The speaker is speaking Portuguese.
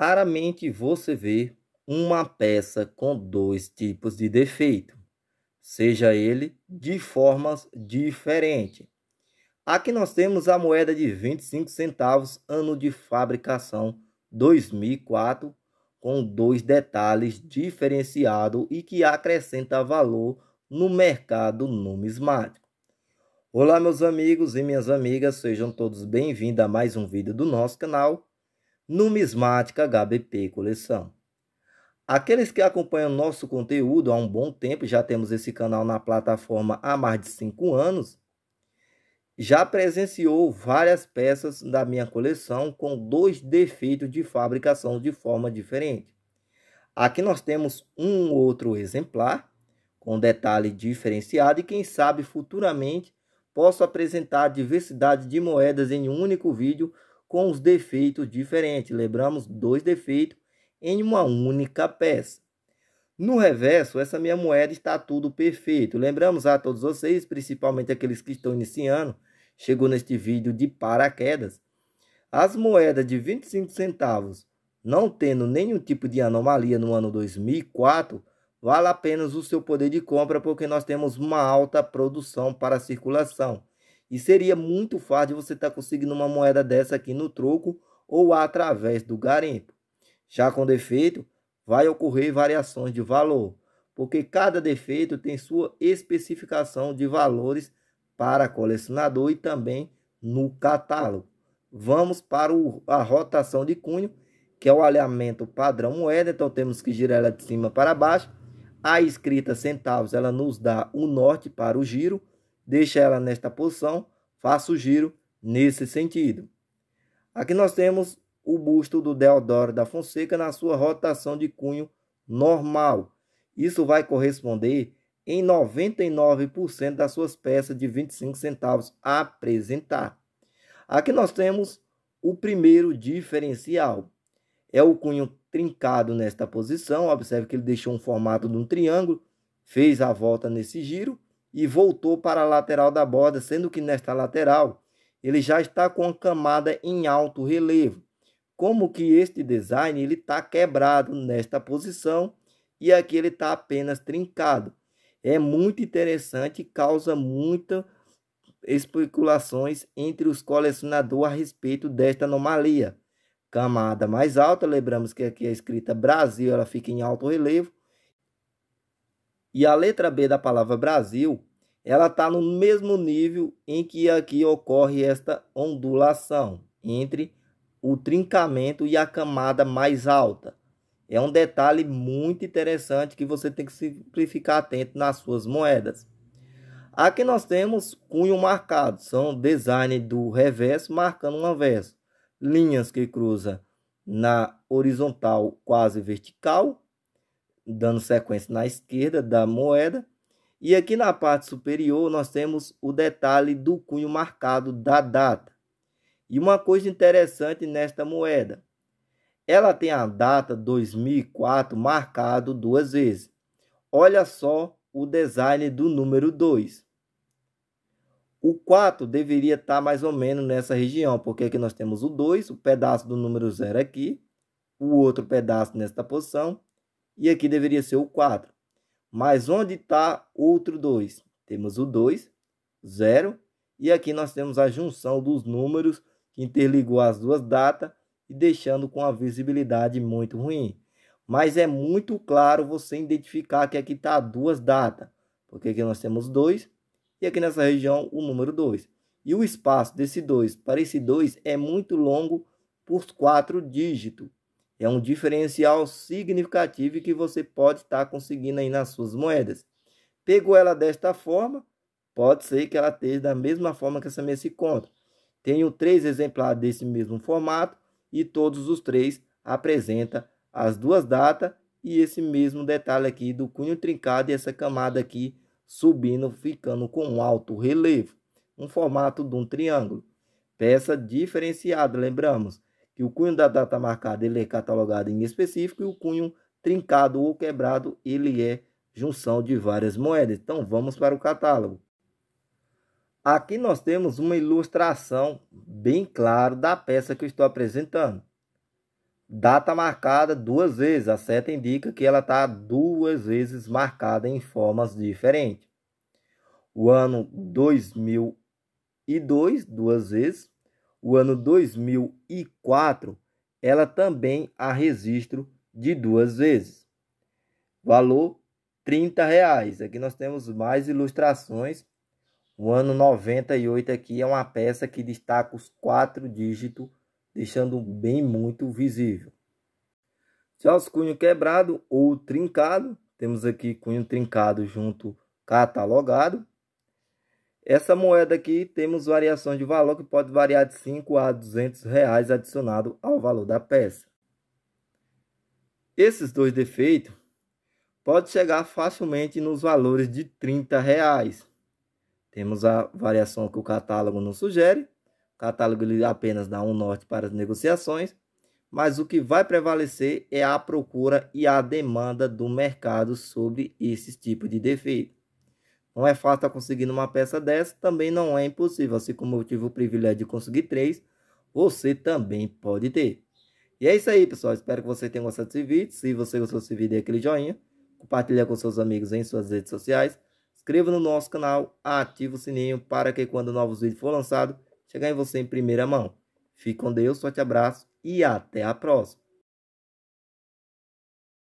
Raramente você vê uma peça com dois tipos de defeito, seja ele de formas diferentes. Aqui nós temos a moeda de 25 centavos, ano de fabricação 2004, com dois detalhes diferenciados e que acrescenta valor no mercado numismático. Olá meus amigos e minhas amigas, sejam todos bem-vindos a mais um vídeo do nosso canal. Numismática HBP Coleção. Aqueles que acompanham nosso conteúdo há um bom tempo, já temos esse canal na plataforma há mais de 5 anos, já presenciou várias peças da minha coleção com dois defeitos de fabricação de forma diferente. Aqui nós temos um outro exemplar com detalhe diferenciado e quem sabe futuramente posso apresentar a diversidade de moedas em um único vídeo com os defeitos diferentes. Lembramos dois defeitos em uma única peça. No reverso, essa minha moeda está tudo perfeito. Lembramos a todos vocês, principalmente aqueles que estão iniciando, chegou neste vídeo de paraquedas. As moedas de 25 centavos, não tendo nenhum tipo de anomalia no ano 2004, vale apenas o seu poder de compra porque nós temos uma alta produção para circulação. E seria muito fácil você estar tá conseguindo uma moeda dessa aqui no troco ou através do garimpo. Já com defeito, vai ocorrer variações de valor, porque cada defeito tem sua especificação de valores para colecionador e também no catálogo. Vamos para o, a rotação de cunho, que é o alinhamento padrão moeda, então temos que girar ela de cima para baixo. A escrita centavos, ela nos dá o norte para o giro, deixa ela nesta posição, faça o giro nesse sentido. Aqui nós temos o busto do Deodoro da Fonseca na sua rotação de cunho normal. Isso vai corresponder em 99% das suas peças de 25 centavos a apresentar. Aqui nós temos o primeiro diferencial. É o cunho trincado nesta posição. Observe que ele deixou um formato de um triângulo, fez a volta nesse giro e voltou para a lateral da borda, sendo que nesta lateral ele já está com a camada em alto relevo. Como que este design ele está quebrado nesta posição e aqui ele está apenas trincado. É muito interessante, e causa muitas especulações entre os colecionadores a respeito desta anomalia. Camada mais alta, lembramos que aqui a é escrita Brasil ela fica em alto relevo e a letra B da palavra Brasil, ela está no mesmo nível em que aqui ocorre esta ondulação entre o trincamento e a camada mais alta. É um detalhe muito interessante que você tem que sempre ficar atento nas suas moedas. Aqui nós temos cunho marcado, são design do reverso marcando um anverso. Linhas que cruzam na horizontal quase vertical dando sequência na esquerda da moeda. E aqui na parte superior nós temos o detalhe do cunho marcado da data. E uma coisa interessante nesta moeda, ela tem a data 2004 marcado duas vezes. Olha só o design do número 2. O 4 deveria estar mais ou menos nessa região, porque aqui nós temos o 2, o pedaço do número 0 aqui, o outro pedaço nesta posição e aqui deveria ser o 4. Mas onde está outro 2? Temos o 2, 0, e aqui nós temos a junção dos números que interligou as duas datas e deixando com a visibilidade muito ruim. Mas é muito claro você identificar que aqui está duas datas, porque aqui nós temos 2 e aqui nessa região o número 2. E o espaço desse 2 para esse 2 é muito longo por 4 dígitos. É um diferencial significativo que você pode estar tá conseguindo aí nas suas moedas. Pegou ela desta forma, pode ser que ela esteja da mesma forma que essa mesa se Tenho três exemplares desse mesmo formato e todos os três apresenta as duas datas e esse mesmo detalhe aqui do cunho trincado e essa camada aqui subindo, ficando com alto relevo, um formato de um triângulo. Peça diferenciada, lembramos, que o cunho da data marcada ele é catalogado em específico e o cunho trincado ou quebrado ele é junção de várias moedas. Então vamos para o catálogo. Aqui nós temos uma ilustração bem clara da peça que estou apresentando. Data marcada duas vezes, a seta indica que ela está duas vezes marcada em formas diferentes. O ano 2002, duas vezes, o ano 2004, ela também há registro de duas vezes. Valor R$ 30,00. Aqui nós temos mais ilustrações. O ano 98 aqui é uma peça que destaca os quatro dígitos, deixando bem muito visível. Já os cunho quebrado ou trincado, temos aqui cunho trincado junto catalogado. Essa moeda aqui temos variações de valor que pode variar de 5 a 200 reais adicionado ao valor da peça. Esses dois defeitos pode chegar facilmente nos valores de 30 reais. Temos a variação que o catálogo nos sugere. O catálogo apenas dá um norte para as negociações, mas o que vai prevalecer é a procura e a demanda do mercado sobre esses tipos de defeito. Não é fácil estar conseguindo uma peça dessa, também não é impossível. Assim como eu tive o privilégio de conseguir três, você também pode ter. E é isso aí, pessoal. Espero que você tenha gostado desse vídeo. Se você gostou desse vídeo, dê aquele joinha. Compartilhe com seus amigos em suas redes sociais. Inscreva no nosso canal, ative o sininho para que quando novos vídeos for lançado, chegar em você em primeira mão. Fique com Deus, forte abraço e até a próxima.